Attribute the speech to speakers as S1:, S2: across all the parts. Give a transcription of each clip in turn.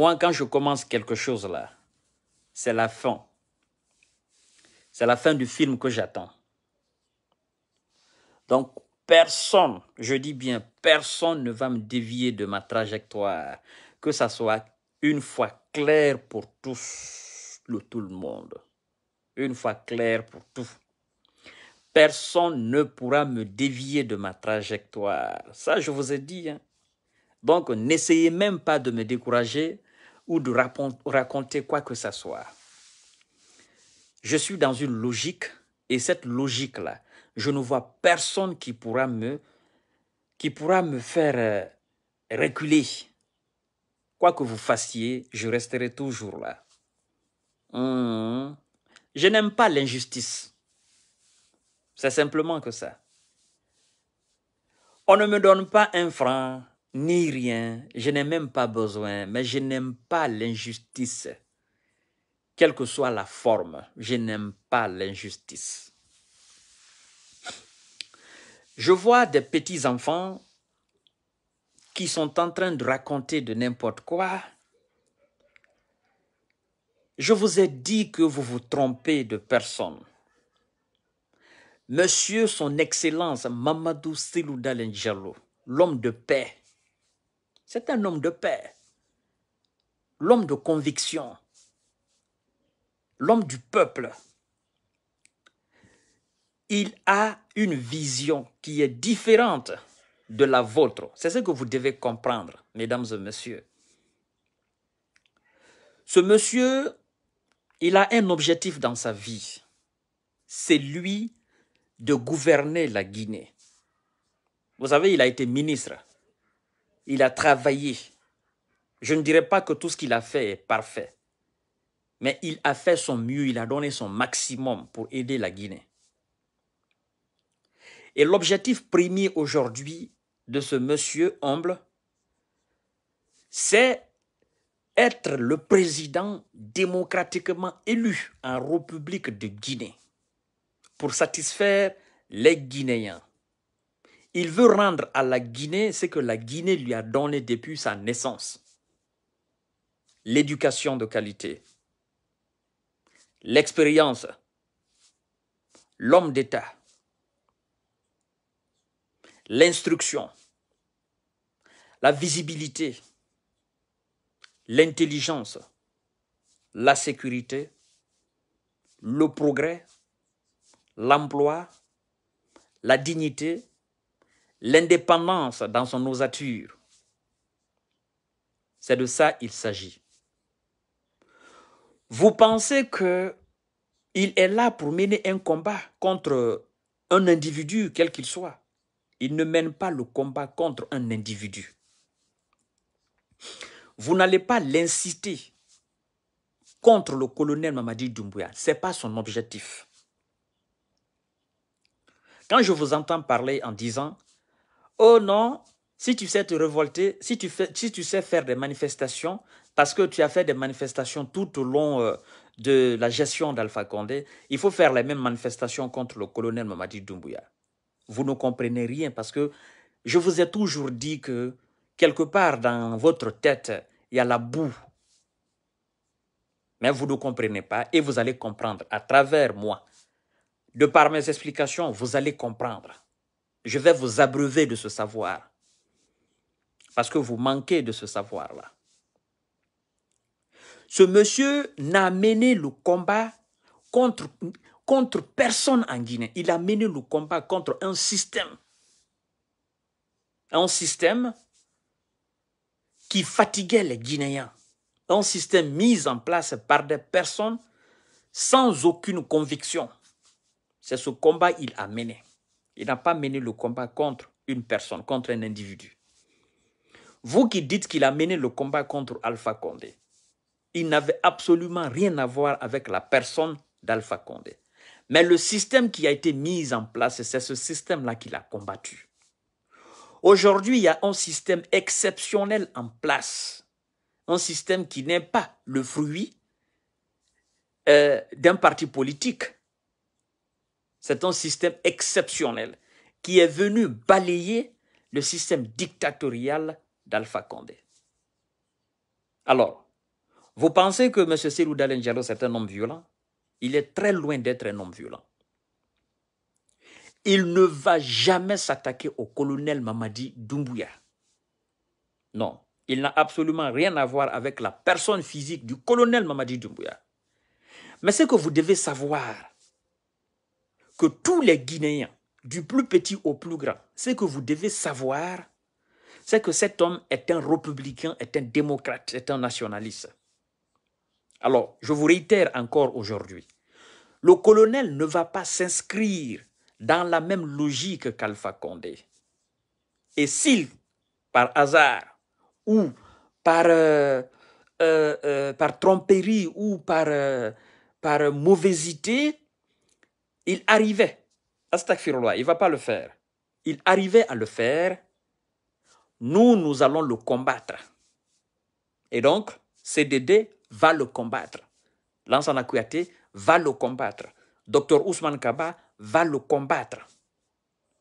S1: Moi, quand je commence quelque chose là, c'est la fin. C'est la fin du film que j'attends. Donc, personne, je dis bien, personne ne va me dévier de ma trajectoire. Que ça soit une fois clair pour tous, le tout le monde. Une fois clair pour tout. Personne ne pourra me dévier de ma trajectoire. Ça, je vous ai dit. Hein. Donc, n'essayez même pas de me décourager ou de raconter quoi que ce soit. Je suis dans une logique et cette logique-là, je ne vois personne qui pourra me, qui pourra me faire euh, reculer. Quoi que vous fassiez, je resterai toujours là. Hum. Je n'aime pas l'injustice. C'est simplement que ça. On ne me donne pas un franc ni rien, je n'ai même pas besoin, mais je n'aime pas l'injustice. Quelle que soit la forme, je n'aime pas l'injustice. Je vois des petits-enfants qui sont en train de raconter de n'importe quoi. Je vous ai dit que vous vous trompez de personne. Monsieur son Excellence Mamadou Siloudal Njalo, l'homme de paix, c'est un homme de paix, l'homme de conviction, l'homme du peuple. Il a une vision qui est différente de la vôtre. C'est ce que vous devez comprendre, mesdames et messieurs. Ce monsieur, il a un objectif dans sa vie. C'est lui de gouverner la Guinée. Vous savez, il a été ministre il a travaillé. Je ne dirais pas que tout ce qu'il a fait est parfait, mais il a fait son mieux, il a donné son maximum pour aider la Guinée. Et l'objectif premier aujourd'hui de ce monsieur humble, c'est être le président démocratiquement élu en République de Guinée pour satisfaire les Guinéens. Il veut rendre à la Guinée ce que la Guinée lui a donné depuis sa naissance. L'éducation de qualité, l'expérience, l'homme d'État, l'instruction, la visibilité, l'intelligence, la sécurité, le progrès, l'emploi, la dignité, l'indépendance dans son osature. C'est de ça il s'agit. Vous pensez que il est là pour mener un combat contre un individu, quel qu'il soit. Il ne mène pas le combat contre un individu. Vous n'allez pas l'inciter contre le colonel Mamadi Doumbouya. Ce n'est pas son objectif. Quand je vous entends parler en disant Oh non, si tu sais te révolter, si tu, fais, si tu sais faire des manifestations, parce que tu as fait des manifestations tout au long euh, de la gestion d'Alpha Condé, il faut faire les mêmes manifestations contre le colonel Mamadi Doumbouya. Vous ne comprenez rien parce que je vous ai toujours dit que quelque part dans votre tête, il y a la boue. Mais vous ne comprenez pas et vous allez comprendre à travers moi. De par mes explications, vous allez comprendre. Je vais vous abreuver de ce savoir. Parce que vous manquez de ce savoir-là. Ce monsieur n'a mené le combat contre, contre personne en Guinée. Il a mené le combat contre un système. Un système qui fatiguait les Guinéens. Un système mis en place par des personnes sans aucune conviction. C'est ce combat qu'il a mené. Il n'a pas mené le combat contre une personne, contre un individu. Vous qui dites qu'il a mené le combat contre Alpha Condé, il n'avait absolument rien à voir avec la personne d'Alpha Condé. Mais le système qui a été mis en place, c'est ce système-là qu'il a combattu. Aujourd'hui, il y a un système exceptionnel en place, un système qui n'est pas le fruit euh, d'un parti politique, c'est un système exceptionnel qui est venu balayer le système dictatorial d'Alpha Condé. Alors, vous pensez que M. Cyril Lenjalo c'est un homme violent Il est très loin d'être un homme violent. Il ne va jamais s'attaquer au colonel Mamadi Doumbouya. Non, il n'a absolument rien à voir avec la personne physique du colonel Mamadi Doumbouya. Mais ce que vous devez savoir, que tous les Guinéens, du plus petit au plus grand, ce que vous devez savoir, c'est que cet homme est un républicain, est un démocrate, est un nationaliste. Alors, je vous réitère encore aujourd'hui, le colonel ne va pas s'inscrire dans la même logique qu'Alpha Condé. Et s'il, par hasard, ou par, euh, euh, euh, tromperie, ou par, par il arrivait, astaghfirullah, il ne va pas le faire. Il arrivait à le faire. Nous, nous allons le combattre. Et donc, CDD va le combattre. Lansana va le combattre. Docteur Ousmane Kaba va le combattre.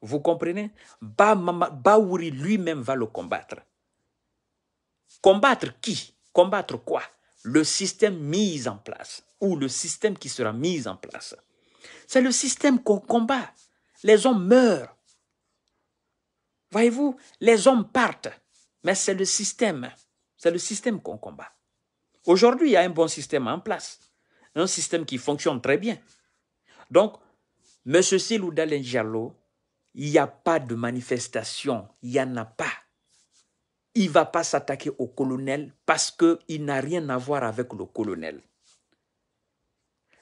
S1: Vous comprenez Baouri lui-même va le combattre. Combattre qui Combattre quoi Le système mis en place ou le système qui sera mis en place. C'est le système qu'on combat. Les hommes meurent. Voyez-vous, les hommes partent, mais c'est le système. C'est le système qu'on combat. Aujourd'hui, il y a un bon système en place. Un système qui fonctionne très bien. Donc, M. Siloudal Lengialo, il n'y a pas de manifestation. Il n'y en a pas. Il ne va pas s'attaquer au colonel parce qu'il n'a rien à voir avec le colonel.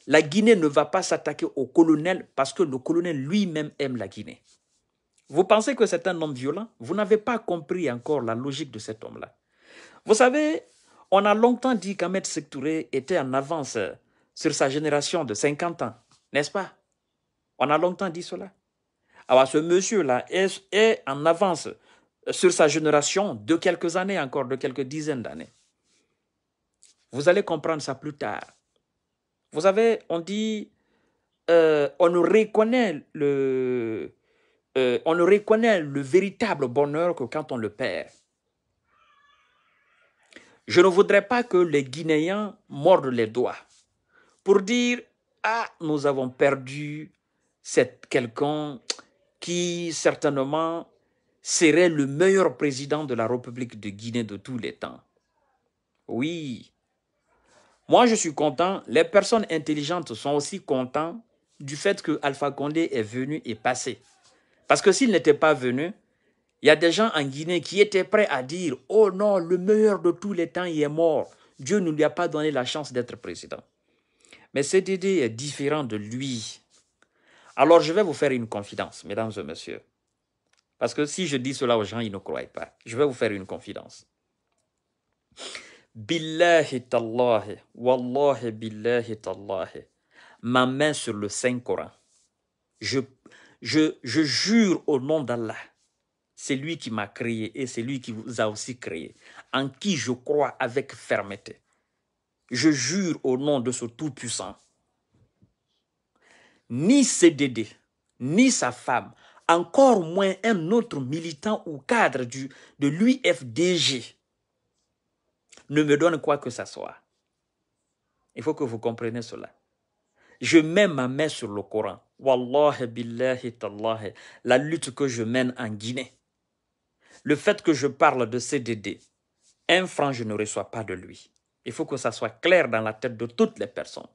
S1: La Guinée ne va pas s'attaquer au colonel parce que le colonel lui-même aime la Guinée. Vous pensez que c'est un homme violent Vous n'avez pas compris encore la logique de cet homme-là. Vous savez, on a longtemps dit qu'Ahmed Sektouré était en avance euh, sur sa génération de 50 ans, n'est-ce pas On a longtemps dit cela. Alors ce monsieur-là est en avance euh, sur sa génération de quelques années encore, de quelques dizaines d'années. Vous allez comprendre ça plus tard. Vous savez, on dit, euh, on reconnaît le, euh, reconnaît le véritable bonheur que quand on le perd. Je ne voudrais pas que les Guinéens mordent les doigts pour dire ah nous avons perdu cet quelqu'un qui certainement serait le meilleur président de la République de Guinée de tous les temps. Oui, moi, je suis content. Les personnes intelligentes sont aussi contents du fait que Alpha Condé est venu et passé. Parce que s'il n'était pas venu, il y a des gens en Guinée qui étaient prêts à dire Oh non, le meilleur de tous les temps, il est mort. Dieu ne lui a pas donné la chance d'être président. Mais idée est différent de lui. Alors, je vais vous faire une confidence, mesdames et messieurs. Parce que si je dis cela aux gens, ils ne croient pas. Je vais vous faire une confidence. Billahi wallahi billahi Ma main sur le Saint-Coran. Je, je, je jure au nom d'Allah. C'est lui qui m'a créé et c'est lui qui vous a aussi créé, en qui je crois avec fermeté. Je jure au nom de ce Tout-Puissant. Ni CDD, ni sa femme, encore moins un autre militant ou cadre du, de l'UFDG ne me donne quoi que ce soit. Il faut que vous compreniez cela. Je mets ma main sur le Coran. Wallahi billahi tallahi. La lutte que je mène en Guinée. Le fait que je parle de CDD, un franc je ne reçois pas de lui. Il faut que ça soit clair dans la tête de toutes les personnes.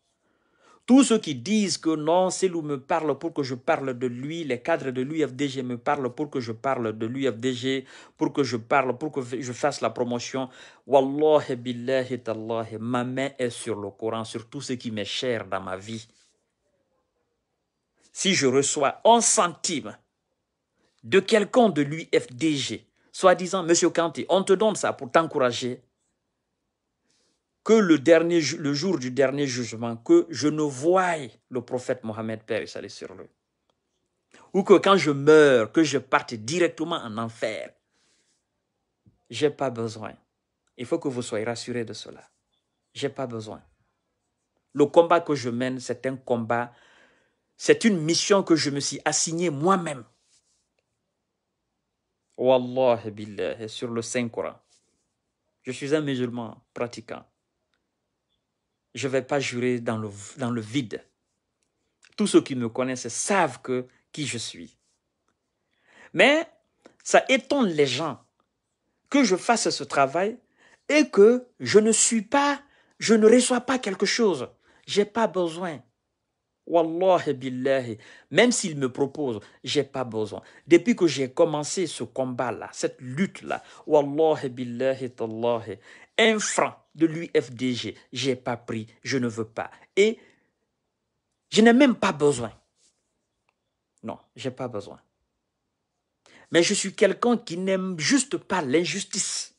S1: Tous ceux qui disent que non, c'est qui me parle pour que je parle de lui, les cadres de l'UFDG me parlent pour que je parle de l'UFDG, pour que je parle, pour que je fasse la promotion. Wallahi et allah, ma main est sur le Coran, sur tout ce qui m'est cher dans ma vie. Si je reçois un centime de quelqu'un de l'UFDG, soi-disant, Monsieur Kanté, on te donne ça pour t'encourager que le, dernier, le jour du dernier jugement, que je ne voie le prophète Mohammed Père et sur lui. Ou que quand je meurs, que je parte directement en enfer. Je n'ai pas besoin. Il faut que vous soyez rassurés de cela. Je n'ai pas besoin. Le combat que je mène, c'est un combat, c'est une mission que je me suis assignée moi-même. Wallah billah, sur le Saint-Coran. Je suis un musulman pratiquant je ne vais pas jurer dans le, dans le vide. Tous ceux qui me connaissent savent qui je suis. Mais ça étonne les gens que je fasse ce travail et que je ne suis pas, je ne reçois pas quelque chose. J'ai pas besoin. Wallahi billahi, même s'ils me proposent, je n'ai pas besoin. Depuis que j'ai commencé ce combat-là, cette lutte-là, wallahi billahi tallahi, un franc de l'UFDG. n'ai pas pris, je ne veux pas. Et je n'ai même pas besoin. Non, je n'ai pas besoin. Mais je suis quelqu'un qui n'aime juste pas l'injustice.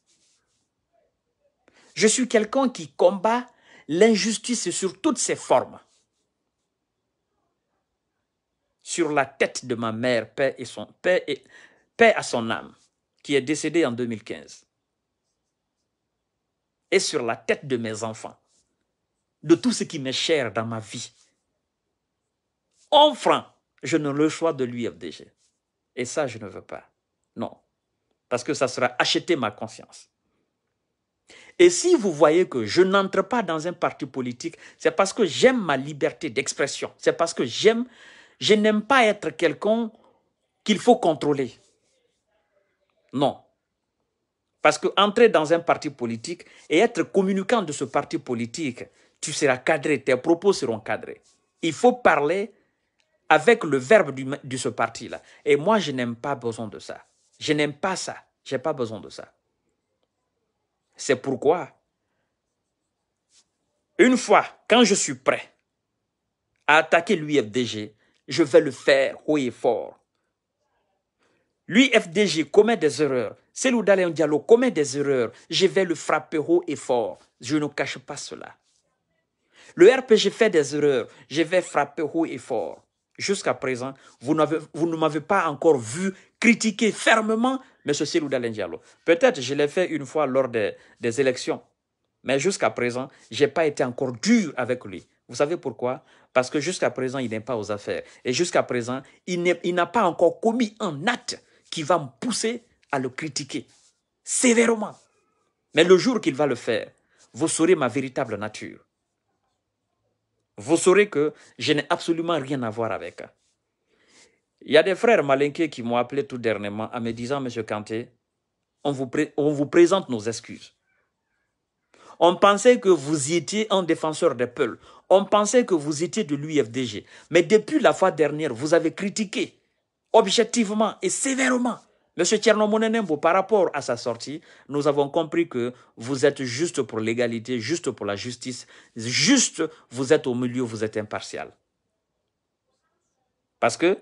S1: Je suis quelqu'un qui combat l'injustice sur toutes ses formes. Sur la tête de ma mère, paix, et son, et, paix à son âme, qui est décédée en 2015 et sur la tête de mes enfants, de tout ce qui m'est cher dans ma vie. En je ne le choix de l'UFDG. Et ça, je ne veux pas. Non. Parce que ça sera acheter ma conscience. Et si vous voyez que je n'entre pas dans un parti politique, c'est parce que j'aime ma liberté d'expression. C'est parce que j'aime, je n'aime pas être quelqu'un qu'il faut contrôler. Non. Parce que entrer dans un parti politique et être communicant de ce parti politique, tu seras cadré, tes propos seront cadrés. Il faut parler avec le verbe de ce parti-là. Et moi, je n'aime pas besoin de ça. Je n'aime pas ça. Je n'ai pas besoin de ça. C'est pourquoi, une fois, quand je suis prêt à attaquer l'UFDG, je vais le faire haut et fort. L'UFDG commet des erreurs. Selou Dalen commet des erreurs, je vais le frapper haut et fort. Je ne cache pas cela. Le RPG fait des erreurs, je vais frapper haut et fort. Jusqu'à présent, vous, ne m'avez pas encore vu critiquer fermement M. Selou Dalen Diallo. Peut-être je l'ai fait une fois lors des, des élections, mais jusqu'à présent, je n'ai pas été encore dur avec lui. Vous savez pourquoi Parce que jusqu'à présent, il n'est pas aux affaires. Et jusqu'à présent, il n'a pas encore commis un acte qui va me pousser à le critiquer sévèrement. Mais le jour qu'il va le faire, vous saurez ma véritable nature. Vous saurez que je n'ai absolument rien à voir avec. Il y a des frères malinqués qui m'ont appelé tout dernièrement en me disant, Monsieur Kanté, on vous, on vous présente nos excuses. On pensait que vous étiez un défenseur des peuples, On pensait que vous étiez de l'UFDG. Mais depuis la fois dernière, vous avez critiqué objectivement et sévèrement Monsieur Tchernomonenembo, par rapport à sa sortie, nous avons compris que vous êtes juste pour l'égalité, juste pour la justice, juste vous êtes au milieu, vous êtes impartial. Parce que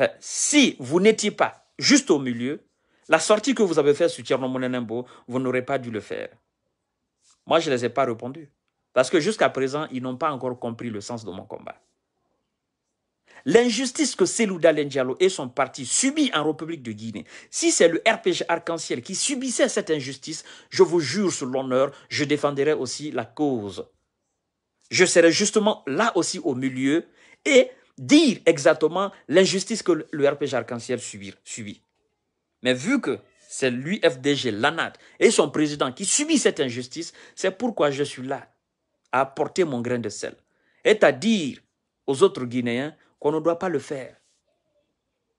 S1: euh, si vous n'étiez pas juste au milieu, la sortie que vous avez faite sur Tchernomonenembo, vous n'aurez pas dû le faire. Moi, je ne les ai pas répondu. Parce que jusqu'à présent, ils n'ont pas encore compris le sens de mon combat. L'injustice que Selouda Lendialo et son parti subissent en République de Guinée, si c'est le RPG Arc-en-Ciel qui subissait cette injustice, je vous jure sur l'honneur, je défendrai aussi la cause. Je serai justement là aussi au milieu et dire exactement l'injustice que le RPG Arc-en-Ciel subit. Mais vu que c'est l'UFDG, l'ANAD et son président qui subit cette injustice, c'est pourquoi je suis là, à apporter mon grain de sel. Et à dire aux autres Guinéens, qu'on ne doit pas le faire.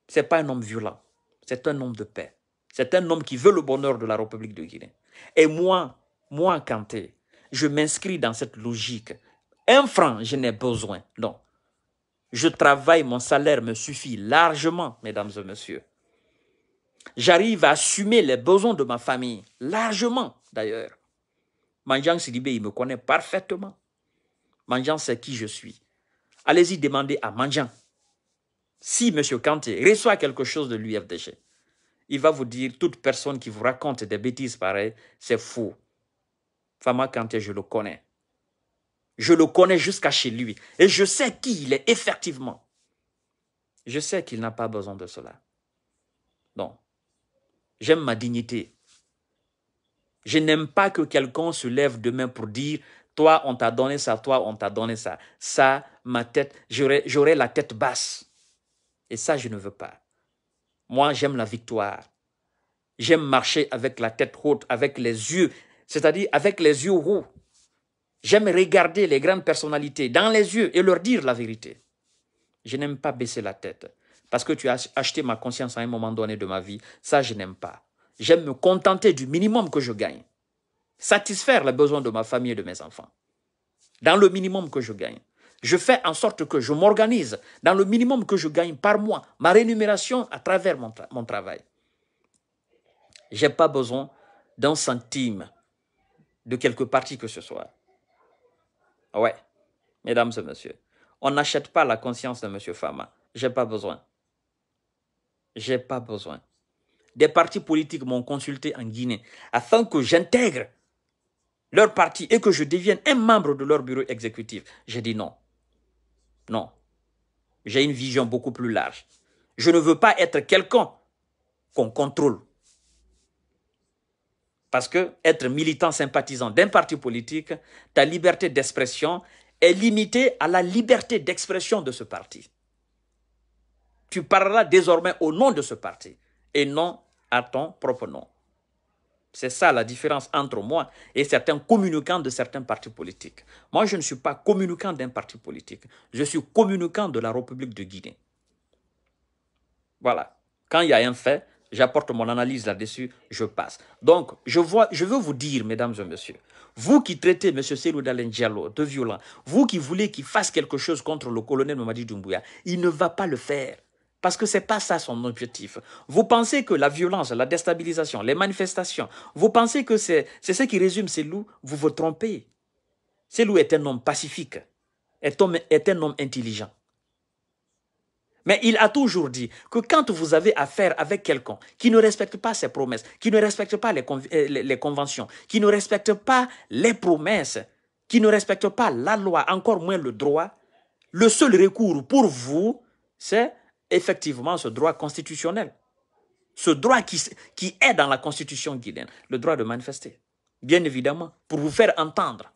S1: Ce n'est pas un homme violent, c'est un homme de paix. C'est un homme qui veut le bonheur de la République de Guinée. Et moi, moi, Kanté, je m'inscris dans cette logique. Un franc, je n'ai besoin. Non. Je travaille, mon salaire me suffit largement, mesdames et messieurs. J'arrive à assumer les besoins de ma famille, largement d'ailleurs. Manjang Sidibé, il me connaît parfaitement. Manjang sait qui je suis. Allez-y demander à Mangin Si M. Kanté reçoit quelque chose de l'UFDG, il va vous dire toute personne qui vous raconte des bêtises pareilles, c'est faux. Fama Kanté, je le connais. Je le connais jusqu'à chez lui. Et je sais qui il est effectivement. Je sais qu'il n'a pas besoin de cela. Donc, j'aime ma dignité. Je n'aime pas que quelqu'un se lève demain pour dire toi, on t'a donné ça, toi, on t'a donné ça. Ça, ma tête, j'aurai la tête basse. Et ça, je ne veux pas. Moi, j'aime la victoire. J'aime marcher avec la tête haute, avec les yeux, c'est-à-dire avec les yeux roux. J'aime regarder les grandes personnalités dans les yeux et leur dire la vérité. Je n'aime pas baisser la tête parce que tu as acheté ma conscience à un moment donné de ma vie. Ça, je n'aime pas. J'aime me contenter du minimum que je gagne satisfaire les besoins de ma famille et de mes enfants, dans le minimum que je gagne. Je fais en sorte que je m'organise dans le minimum que je gagne par mois, ma rémunération à travers mon, travail. Je n'ai pas besoin d'un centime de quelque parti que ce soit. Ouais, mesdames et messieurs, on n'achète pas la conscience de M. Fama. J'ai pas besoin. J'ai pas besoin. Des partis politiques m'ont consulté en Guinée afin que j'intègre leur parti et que je devienne un membre de leur bureau exécutif. J'ai dit non. Non. J'ai une vision beaucoup plus large. Je ne veux pas être quelqu'un qu'on contrôle. Parce que être militant sympathisant d'un parti politique, ta liberté d'expression est limitée à la liberté d'expression de ce parti. Tu parleras désormais au nom de ce parti et non à ton propre nom. C'est ça la différence entre moi et certains communicants de certains partis politiques. Moi, je ne suis pas communicant d'un parti politique. Je suis communicant de la République de Guinée. Voilà. Quand il y a un fait, j'apporte mon analyse là-dessus, je passe. Donc, je, vois, je veux vous dire, mesdames et messieurs, vous qui traitez M. Selou Dalen de violent, vous qui voulez qu'il fasse quelque chose contre le colonel Mamadi Doumbouya, il ne va pas le faire. Parce que ce n'est pas ça son objectif. Vous pensez que la violence, la déstabilisation, les manifestations, vous pensez que c'est ce qui résume ces loups, vous vous trompez. Ces loups est un homme pacifique, est, homme, est un homme intelligent. Mais il a toujours dit que quand vous avez affaire avec quelqu'un qui ne respecte pas ses promesses, qui ne respecte pas les, euh, conventions, qui ne respecte pas les promesses, qui ne respecte pas la loi, encore moins le droit, le seul recours pour vous, c'est effectivement ce droit constitutionnel, ce droit qui, qui est dans la constitution guinéenne, le droit de manifester, bien évidemment, pour vous faire entendre.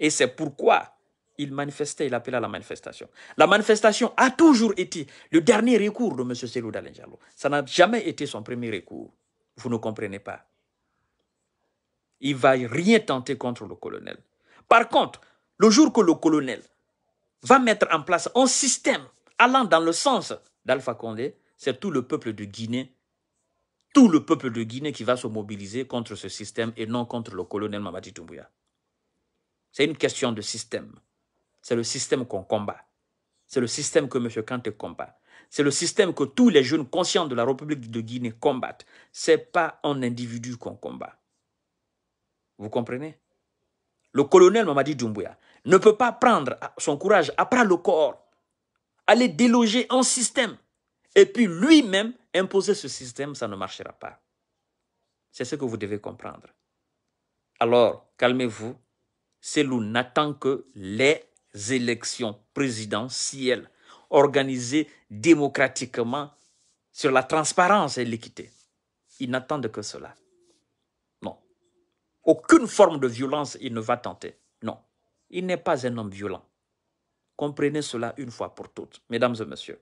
S1: Et c'est pourquoi il manifestait, il appelait à la manifestation. La manifestation a toujours été le dernier recours de M. Selou Dalenjalo. Ça n'a jamais été son premier recours. Vous ne comprenez pas. Il ne va rien tenter contre le colonel. Par contre, le jour que le colonel va mettre en place un système allant dans le sens d'Alpha Condé, c'est tout le peuple de Guinée, tout le peuple de Guinée qui va se mobiliser contre ce système et non contre le colonel Mamadi Doumbouya. C'est une question de système. C'est le système qu'on combat. C'est le système que M. Kanté combat. C'est le système que tous les jeunes conscients de la République de Guinée combattent. Ce n'est pas un individu qu'on combat. Vous comprenez Le colonel Mamadi Doumbouya ne peut pas prendre son courage après le corps aller déloger un système et puis lui-même imposer ce système, ça ne marchera pas. C'est ce que vous devez comprendre. Alors, calmez-vous. Selou n'attend que les élections présidentielles organisées démocratiquement sur la transparence et l'équité. Il n'attend que cela. Non. Aucune forme de violence il ne va tenter. Non. Il n'est pas un homme violent. Comprenez cela une fois pour toutes, mesdames et messieurs.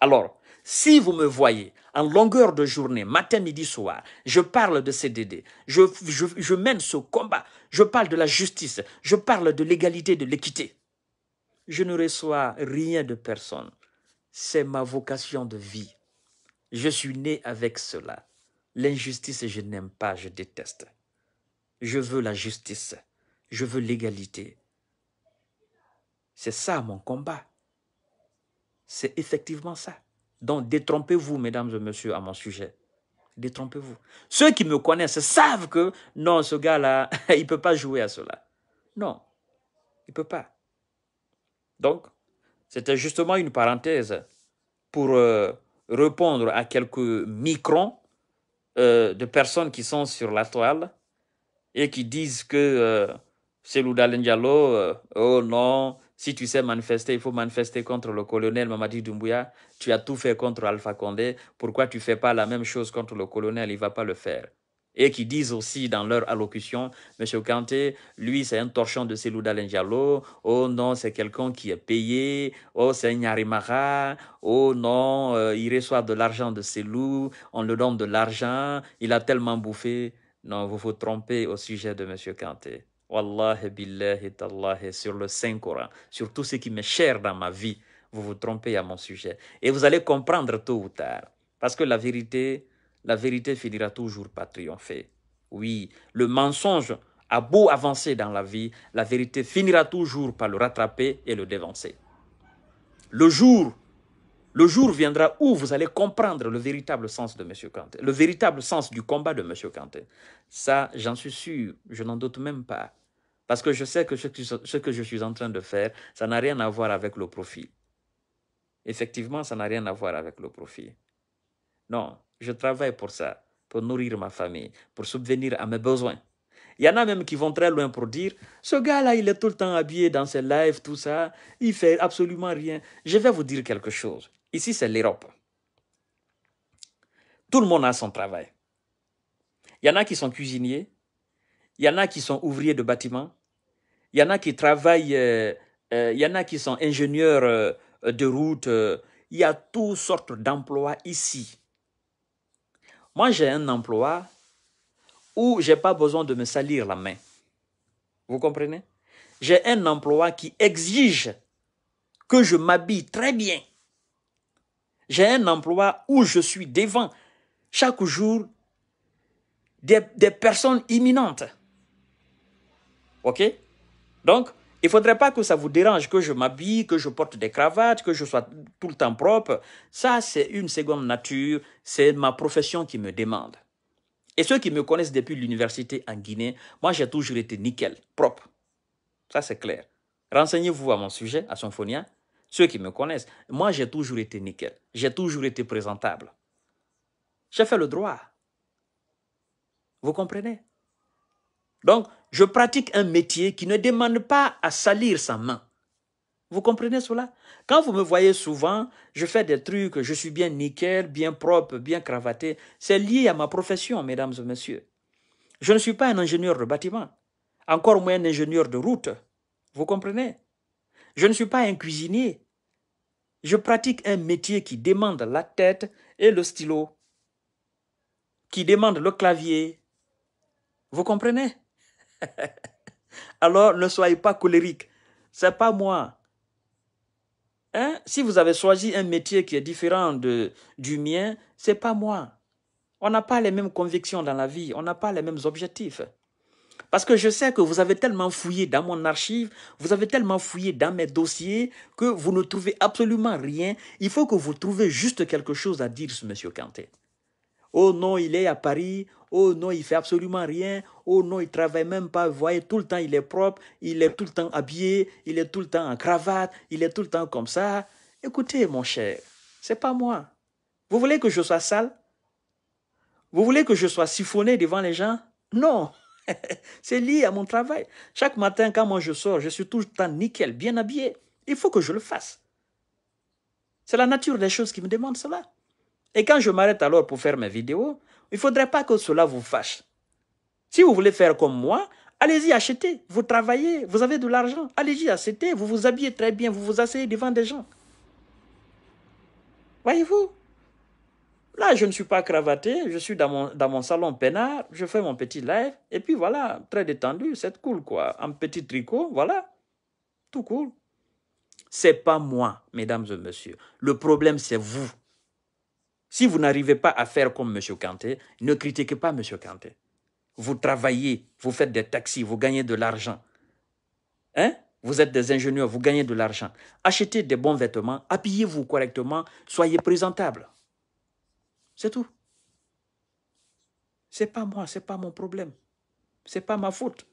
S1: Alors, si vous me voyez en longueur de journée, matin, midi, soir, je parle de CDD, je, je, je mène ce combat, je parle de la justice, je parle de l'égalité, de l'équité. Je ne reçois rien de personne. C'est ma vocation de vie. Je suis né avec cela. L'injustice, je n'aime pas, je déteste. Je veux la justice, je veux l'égalité, c'est ça mon combat. C'est effectivement ça. Donc détrompez-vous, mesdames et messieurs, à mon sujet. Détrompez-vous. Ceux qui me connaissent savent que non, ce gars-là, il ne peut pas jouer à cela. Non, il ne peut pas. Donc, c'était justement une parenthèse pour euh, répondre à quelques microns euh, de personnes qui sont sur la toile et qui disent que c'est euh, Selouda Ndiallo, oh non, si tu sais manifester, il faut manifester contre le colonel Mamadi Doumbouya. Tu as tout fait contre Alpha Condé. Pourquoi tu fais pas la même chose contre le colonel Il va pas le faire. Et qui disent aussi dans leur allocution, Monsieur Kanté, lui, c'est un torchon de Selou Diallo. Oh non, c'est quelqu'un qui est payé. Oh, c'est Nyarimara. Oh non, euh, il reçoit de l'argent de Selou. On le donne de l'argent. Il a tellement bouffé. Non, vous vous trompez au sujet de Monsieur Kanté sur le Saint-Coran, sur tout ce qui m'est cher dans ma vie, vous vous trompez à mon sujet. Et vous allez comprendre tôt ou tard. Parce que la vérité, la vérité finira toujours par triompher. Oui, le mensonge a beau avancer dans la vie, la vérité finira toujours par le rattraper et le dévancer. Le jour le jour viendra où vous allez comprendre le véritable sens de M. Kanté, le véritable sens du combat de M. Kanté. Ça, j'en suis sûr, je n'en doute même pas. Parce que je sais que ce, que je suis en train de faire, ça n'a rien à voir avec le profit. Effectivement, ça n'a rien à voir avec le profit. Non, je travaille pour ça, pour nourrir ma famille, pour subvenir à mes besoins. Il y en a même qui vont très loin pour dire ce gars-là, il est tout le temps habillé dans ses lives, tout ça, il fait absolument rien. Je vais vous dire quelque chose. Ici, c'est l'Europe. Tout le monde a son travail. Il y en a qui sont cuisiniers, il y en a qui sont ouvriers de bâtiments, il y en a qui travaillent, euh, euh, il y en a qui sont ingénieurs euh, de route. il y a toutes sortes d'emplois ici. Moi, j'ai un emploi où je n'ai pas besoin de me salir la main. Vous comprenez J'ai un emploi qui exige que je m'habille très bien j'ai un emploi où je suis devant chaque jour des, personnes imminentes. OK Donc, il ne faudrait pas que ça vous dérange que je m'habille, que je porte des cravates, que je sois tout le temps propre. Ça, c'est une seconde nature. C'est ma profession qui me demande. Et ceux qui me connaissent depuis l'université en Guinée, moi, j'ai toujours été nickel, propre. Ça, c'est clair. Renseignez-vous à mon sujet, à Symphonia. Ceux qui me connaissent, moi j'ai toujours été nickel, j'ai toujours été présentable. J'ai fait le droit. Vous comprenez Donc, je pratique un métier qui ne demande pas à salir sa main. Vous comprenez cela Quand vous me voyez souvent, je fais des trucs, je suis bien nickel, bien propre, bien cravaté. C'est lié à ma profession, mesdames et messieurs. Je ne suis pas un ingénieur de bâtiment, encore moins un ingénieur de route. Vous comprenez je ne suis pas un cuisinier. Je pratique un métier qui demande la tête et le stylo, qui demande le clavier. Vous comprenez Alors ne soyez pas colérique. C'est pas moi. Hein? Si vous avez choisi un métier qui est différent de, du mien, c'est pas moi. On n'a pas les mêmes convictions dans la vie, on n'a pas les mêmes objectifs. Parce que je sais que vous avez tellement fouillé dans mon archive, vous avez tellement fouillé dans mes dossiers que vous ne trouvez absolument rien. Il faut que vous trouviez juste quelque chose à dire sur M. Kanté. Oh non, il est à Paris. Oh non, il fait absolument rien. Oh non, il travaille même pas. Vous voyez, tout le temps, il est propre. Il est tout le temps habillé. Il est tout le temps en cravate. Il est tout le temps comme ça. Écoutez, mon cher, c'est pas moi. Vous voulez que je sois sale Vous voulez que je sois siphonné devant les gens Non. c'est lié à mon travail. Chaque matin, quand moi je sors, je suis tout le nickel, bien habillé. Il faut que je le fasse. C'est la nature des choses qui me demande cela. Et quand je m'arrête alors pour faire mes vidéos, il ne faudrait pas que cela vous fâche. Si vous voulez faire comme moi, allez-y acheter. Vous travaillez, vous avez de l'argent. Allez-y acheter, vous vous habillez très bien, vous vous asseyez devant des gens. Voyez-vous Là, je ne suis pas cravaté, je suis dans mon, salon peinard, je fais mon petit live, et puis voilà, très détendu, c'est cool quoi. Un petit tricot, voilà, tout cool. C'est pas moi, mesdames et messieurs. Le problème, c'est vous. Si vous n'arrivez pas à faire comme M. Kanté, ne critiquez pas M. Kanté. Vous travaillez, vous faites des taxis, vous gagnez de l'argent. Hein? Vous êtes des ingénieurs, vous gagnez de l'argent. Achetez des bons vêtements, habillez-vous correctement, soyez présentable. C'est tout. C'est pas moi, c'est pas mon problème. C'est pas ma faute.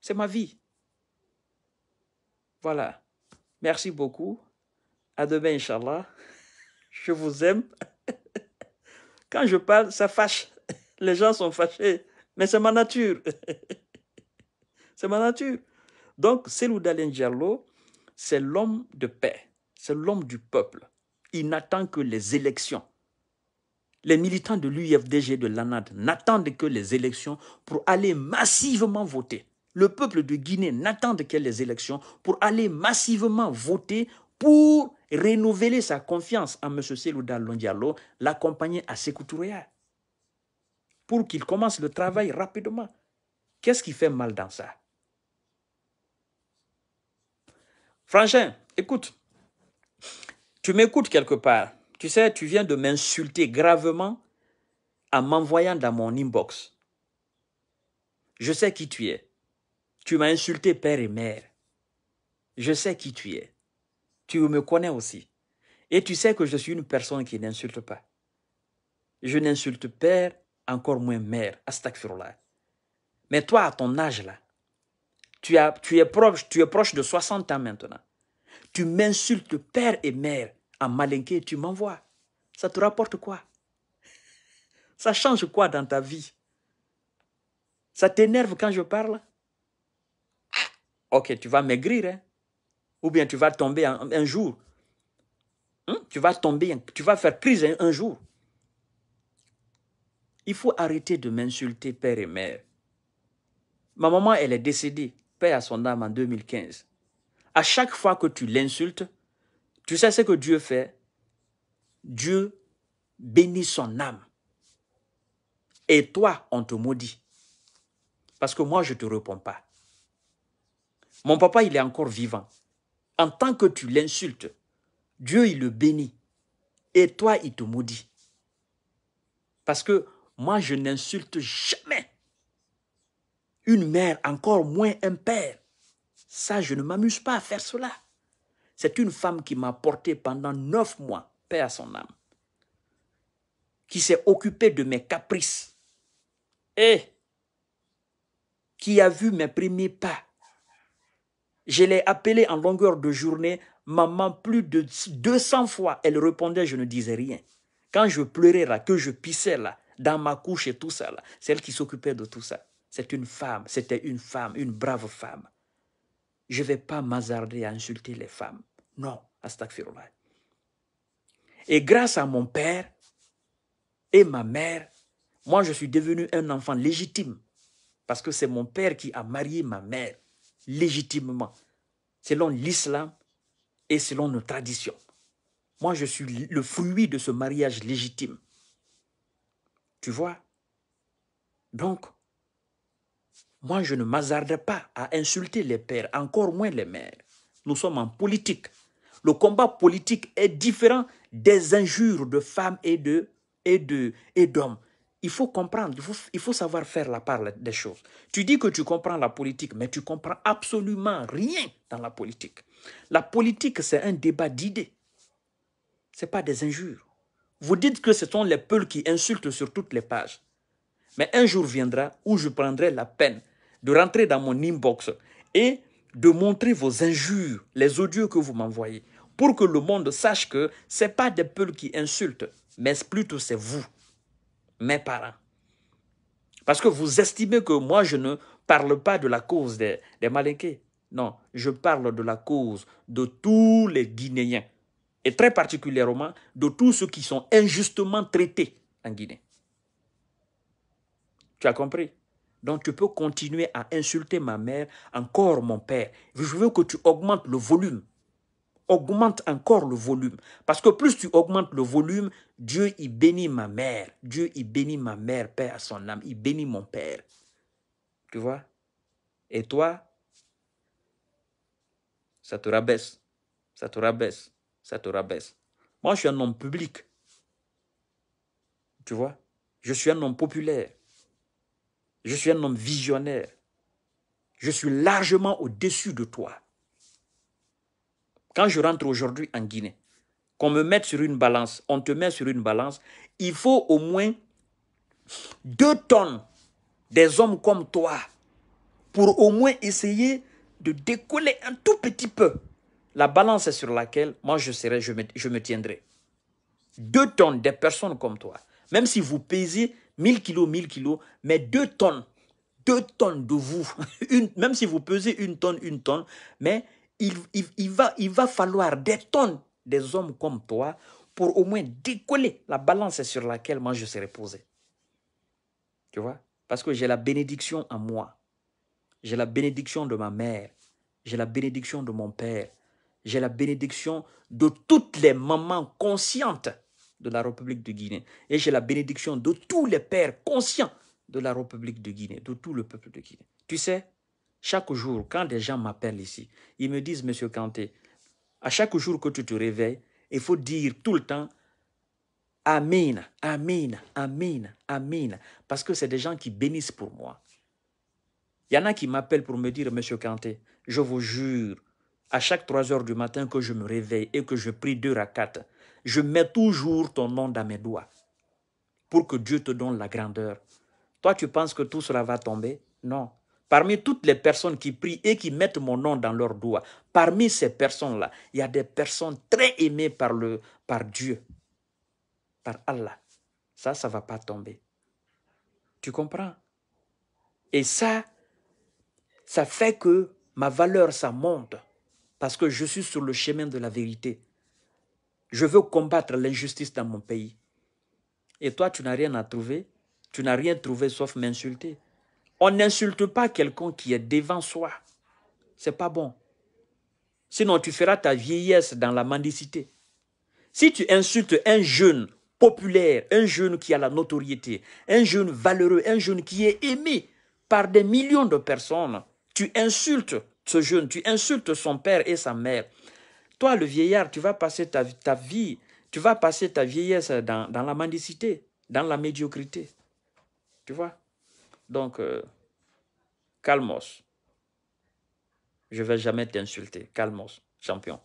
S1: C'est ma vie. Voilà. Merci beaucoup. À demain, Inch'Allah. Je vous aime. Quand je parle, ça fâche. Les gens sont fâchés. Mais c'est ma nature. C'est ma nature. Donc, Selou Dalin Diallo, c'est l'homme de paix. C'est l'homme du peuple. Il n'attend que les élections les militants de l'UFDG de l'ANAD n'attendent que les élections pour aller massivement voter. Le peuple de Guinée n'attend que les élections pour aller massivement voter pour renouveler sa confiance en M. Selouda Londialo, l'accompagner à Sekou pour qu'il commence le travail rapidement. Qu'est-ce qui fait mal dans ça Franchin, écoute, tu m'écoutes quelque part. Tu sais, tu viens de m'insulter gravement en m'envoyant dans mon inbox. Je sais qui tu es. Tu m'as insulté père et mère. Je sais qui tu es. Tu me connais aussi. Et tu sais que je suis une personne qui n'insulte pas. Je n'insulte père, encore moins mère. Astagfirullah. Mais toi, à ton âge là, tu, as, tu, es proche, tu es proche de 60 ans maintenant. Tu m'insultes père et mère en malinqué, tu m'envoies. Ça te rapporte quoi Ça change quoi dans ta vie Ça t'énerve quand je parle Ok, tu vas maigrir, hein? ou bien tu vas tomber un, jour. Hein? Tu vas tomber, tu vas faire crise un, jour. Il faut arrêter de m'insulter, père et mère. Ma maman, elle est décédée, Père à son âme, en 2015. À chaque fois que tu l'insultes, tu sais ce que Dieu fait Dieu bénit son âme. Et toi, on te maudit. Parce que moi, je ne te réponds pas. Mon papa, il est encore vivant. En tant que tu l'insultes, Dieu, il le bénit. Et toi, il te maudit. Parce que moi, je n'insulte jamais une mère, encore moins un père. Ça, je ne m'amuse pas à faire cela. C'est une femme qui m'a porté pendant neuf mois, paix à son âme, qui s'est occupée de mes caprices et qui a vu mes premiers pas. Je l'ai appelée en longueur de journée, maman, plus de 200 fois. Elle répondait, je ne disais rien. Quand je pleurais là, que je pissais là, dans ma couche et tout ça là, celle qui s'occupait de tout ça, c'est une femme, c'était une femme, une brave femme je ne vais pas m'hazarder à insulter les femmes. Non, astaghfirullah. Et grâce à mon père et ma mère, moi je suis devenu un enfant légitime. Parce que c'est mon père qui a marié ma mère légitimement, selon l'islam et selon nos traditions. Moi je suis le fruit de ce mariage légitime. Tu vois Donc, moi, je ne m'hazarde pas à insulter les pères, encore moins les mères. Nous sommes en politique. Le combat politique est différent des injures de femmes et de et de et d'hommes. Il faut comprendre, il faut, savoir faire la part des choses. Tu dis que tu comprends la politique, mais tu comprends absolument rien dans la politique. La politique, c'est un débat d'idées. Ce n'est pas des injures. Vous dites que ce sont les peuls qui insultent sur toutes les pages. Mais un jour viendra où je prendrai la peine de rentrer dans mon inbox et de montrer vos injures, les odieux que vous m'envoyez, pour que le monde sache que ce n'est pas des peuples qui insultent, mais plutôt c'est vous, mes parents. Parce que vous estimez que moi, je ne parle pas de la cause des, des Malinqués. Non, je parle de la cause de tous les Guinéens, et très particulièrement de tous ceux qui sont injustement traités en Guinée. Tu as compris Donc tu peux continuer à insulter ma mère, encore mon père. Je veux que tu augmentes le volume. Augmente encore le volume. Parce que plus tu augmentes le volume, Dieu y bénit ma mère. Dieu y bénit ma mère, Père à son âme. Il bénit mon père. Tu vois Et toi, ça te rabaisse. Ça te rabaisse. Ça te rabaisse. Moi, je suis un homme public. Tu vois Je suis un homme populaire. Je suis un homme visionnaire. Je suis largement au-dessus de toi. Quand je rentre aujourd'hui en Guinée, qu'on me mette sur une balance, on te met sur une balance, il faut au moins deux tonnes des hommes comme toi pour au moins essayer de décoller un tout petit peu la balance sur laquelle moi je serai, je me, tiendrai. Deux tonnes des personnes comme toi, même si vous pesez 1000 kilos, 1000 kilos, mais deux tonnes, deux tonnes de vous, une, même si vous pesez une tonne, une tonne, mais il, va, il va falloir des tonnes des hommes comme toi pour au moins décoller la balance sur laquelle moi je serai posé. Tu vois Parce que j'ai la bénédiction à moi. J'ai la bénédiction de ma mère. J'ai la bénédiction de mon père. J'ai la bénédiction de toutes les mamans conscientes de la République de Guinée. Et j'ai la bénédiction de tous les pères conscients de la République de Guinée, de tout le peuple de Guinée. Tu sais, chaque jour, quand des gens m'appellent ici, ils me disent, Monsieur Kanté, à chaque jour que tu te réveilles, il faut dire tout le temps Amen, Amen, Amen, Amen, parce que c'est des gens qui bénissent pour moi. Il y en a qui m'appellent pour me dire, Monsieur Kanté, je vous jure, à chaque 3 heures du matin que je me réveille et que je prie deux quatre je mets toujours ton nom dans mes doigts pour que Dieu te donne la grandeur. Toi, tu penses que tout cela va tomber Non. Parmi toutes les personnes qui prient et qui mettent mon nom dans leurs doigts, parmi ces personnes-là, il y a des personnes très aimées par, le, par Dieu, par Allah. Ça, ça ne va pas tomber. Tu comprends Et ça, ça fait que ma valeur, ça monte parce que je suis sur le chemin de la vérité. Je veux combattre l'injustice dans mon pays. Et toi, tu n'as rien à trouver. Tu n'as rien trouvé sauf m'insulter. On n'insulte pas quelqu'un qui est devant soi. C'est pas bon. Sinon, tu feras ta vieillesse dans la mendicité. Si tu insultes un jeune populaire, un jeune qui a la notoriété, un jeune valeureux, un jeune qui est aimé par des millions de personnes, tu insultes ce jeune, tu insultes son père et sa mère, toi, le vieillard, tu vas passer ta, vie, tu vas passer ta vieillesse dans, la mendicité, dans la médiocrité. Tu vois Donc, euh, calmos. Je ne vais jamais t'insulter. Calmos, champion.